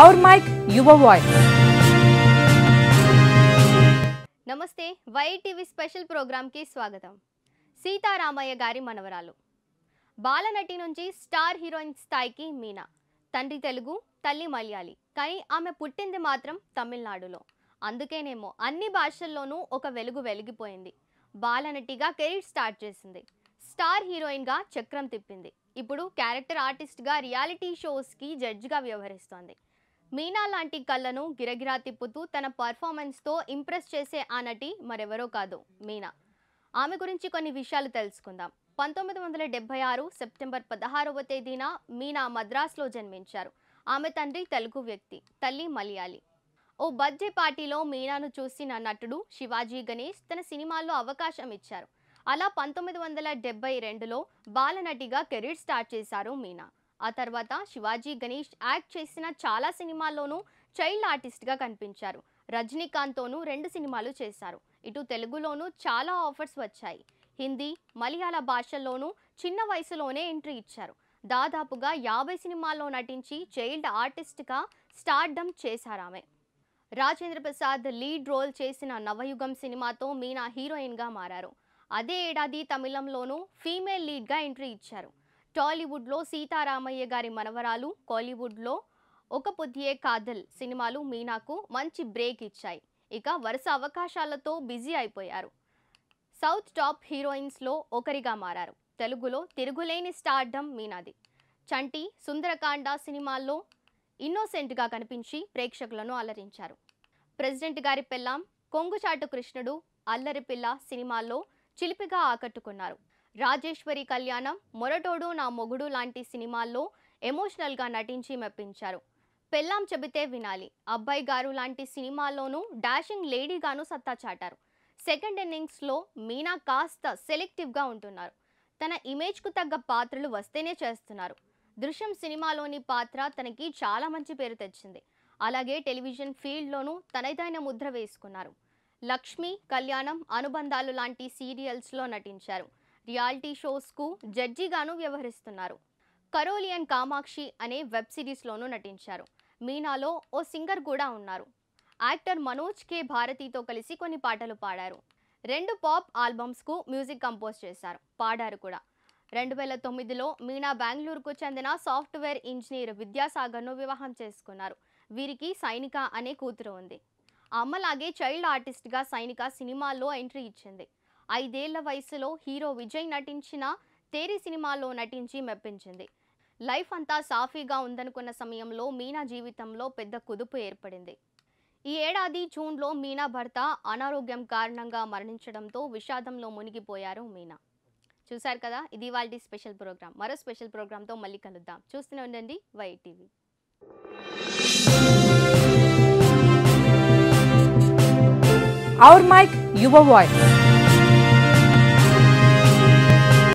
hour mic Yuva voice నమస్తే YTV special ప్రోగ్రామ్కి స్వాగతం సీతారామయ్య గారి మనవరాలు బాలనటి నుంచి స్టార్ హీరోయిన్ స్థాయికి మీనా తండ్రి తెలుగు తల్లి మలయాళి కానీ ఆమె పుట్టింది మాత్రం తమిళనాడులో అందుకేనేమో అన్ని భాషల్లోనూ ఒక వెలుగు వెలిగిపోయింది బాలనటిగా కెరీర్ స్టార్ట్ చేసింది స్టార్ హీరోయిన్గా చక్రం తిప్పింది ఇప్పుడు క్యారెక్టర్ ఆర్టిస్ట్గా రియాలిటీ షోస్కి జడ్జ్గా వ్యవహరిస్తోంది మీనా లాంటి కళ్ళను గిరగిరా తిప్పుతూ తన పర్ఫార్మెన్స్తో ఇంప్రెస్ చేసే ఆ నటి మరెవరో కాదు మీనా ఆమె గురించి కొన్ని విషయాలు తెలుసుకుందాం పంతొమ్మిది వందల డెబ్బై ఆరు సెప్టెంబర్ పదహారవ తేదీన మీనా మద్రాసులో జన్మించారు ఆమె తండ్రి తెలుగు వ్యక్తి తల్లి మలయాళి ఓ బర్త్డే పార్టీలో మీనాను చూసిన నటుడు శివాజీ గణేష్ తన సినిమాల్లో అవకాశం ఇచ్చారు అలా పంతొమ్మిది వందల డెబ్బై రెండులో బాలనటిగా కెరీర్ స్టార్ట్ చేశారు మీనా ఆ తర్వాత శివాజీ గణేష్ యాక్ట్ చేసిన చాలా సినిమాల్లోనూ చైల్డ్ ఆర్టిస్ట్గా కనిపించారు రజనీకాంత్తోనూ రెండు సినిమాలు చేశారు ఇటు తెలుగులోనూ చాలా ఆఫర్స్ వచ్చాయి హిందీ మలయాళ భాషల్లోనూ చిన్న వయసులోనే ఎంట్రీ ఇచ్చారు దాదాపుగా యాభై సినిమాల్లో నటించి చైల్డ్ ఆర్టిస్ట్గా స్టార్డమ్ చేశారు ఆమె రాజేంద్ర ప్రసాద్ లీడ్ రోల్ చేసిన నవయుగం సినిమాతో మీనా హీరోయిన్గా మారారు అదే ఏడాది తమిళంలోనూ ఫీమేల్ లీడ్గా ఎంట్రీ ఇచ్చారు టాలీవుడ్లో సీతారామయ్య గారి మనవరాలు కాలీవుడ్లో ఒక పొద్దియే కాదల్ సినిమాలు మీనాకు మంచి బ్రేక్ ఇచ్చాయి ఇక వరుస అవకాశాలతో బిజీ అయిపోయారు సౌత్ టాప్ హీరోయిన్స్లో ఒకరిగా మారారు తెలుగులో తిరుగులేని స్టార్డమ్ మీనాది చంటి సుందరకాండ సినిమాల్లో ఇన్నోసెంట్గా కనిపించి ప్రేక్షకులను అలరించారు ప్రెసిడెంట్ గారి పెళ్ళాం కొంగుచాటు కృష్ణుడు అల్లరిపిల్ల సినిమాల్లో చిలిపిగా ఆకట్టుకున్నారు రాజేశ్వరి కళ్యాణం మొరటోడు నా మొగుడు లాంటి సినిమాల్లో ఎమోషనల్గా నటించి మెప్పించారు పెళ్ళాం చెబితే వినాలి అబ్బాయి గారు లాంటి సినిమాల్లోనూ డాషింగ్ లేడీగాను సత్తా చాటారు సెకండ్ ఇన్నింగ్స్లో మీనా కాస్త సెలెక్టివ్గా ఉంటున్నారు తన ఇమేజ్కు తగ్గ పాత్రలు వస్తేనే చేస్తున్నారు దృశ్యం సినిమాలోని పాత్ర తనకి చాలా మంచి పేరు తెచ్చింది అలాగే టెలివిజన్ ఫీల్డ్లోనూ తనదైన ముద్ర వేసుకున్నారు లక్ష్మి కళ్యాణం అనుబంధాలు లాంటి సీరియల్స్లో నటించారు రియాలిటీ షోస్కు జడ్జిగాను వ్యవహరిస్తున్నారు కరోలియన్ కామాక్షి అనే వెబ్ సిరీస్లోనూ నటించారు మీనాలో ఓ సింగర్ కూడా ఉన్నారు యాక్టర్ మనోజ్ కే భారతితో కలిసి కొన్ని పాటలు పాడారు రెండు పాప్ ఆల్బమ్స్కు మ్యూజిక్ కంపోజ్ చేశారు పాడారు కూడా రెండు వేల తొమ్మిదిలో మీనా బెంగళూరుకు చెందిన సాఫ్ట్వేర్ ఇంజనీర్ విద్యాసాగర్ను వివాహం చేసుకున్నారు వీరికి సైనిక అనే కూతురు ఉంది అమ్మలాగే చైల్డ్ ఆర్టిస్ట్గా సైనిక సినిమాల్లో ఎంట్రీ ఇచ్చింది ఐదేళ్ల వయసులో హీరో విజయ్ నటించిన తేరి సినిమాలో నటించి మెప్పించింది లైఫ్ అంతా సాఫీగా ఉందనుకున్న సమయంలో మీనా జీవితంలో పెద్ద కుదుపు ఏర్పడింది ఈ ఏడాది జూన్లో మీనా భర్త అనారోగ్యం కారణంగా మరణించడంతో విషాదంలో మునిగిపోయారు మీనా చూశారు కదా ఇది వాళ్ళ స్పెషల్ ప్రోగ్రామ్ మరో స్పెషల్ ప్రోగ్రామ్తో మళ్ళీ కలుద్దాం చూస్తూనే ఉండండి YTV our mic Yuva voice